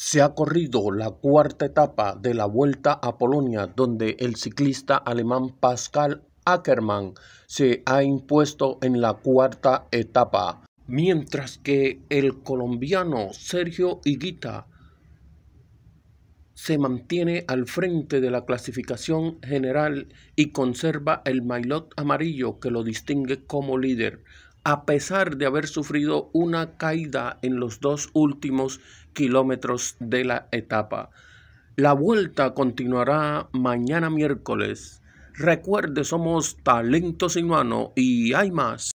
Se ha corrido la cuarta etapa de la Vuelta a Polonia, donde el ciclista alemán Pascal Ackermann se ha impuesto en la cuarta etapa, mientras que el colombiano Sergio Higuita se mantiene al frente de la clasificación general y conserva el maillot amarillo que lo distingue como líder a pesar de haber sufrido una caída en los dos últimos kilómetros de la etapa. La vuelta continuará mañana miércoles. Recuerde, somos Talento Sin y hay más.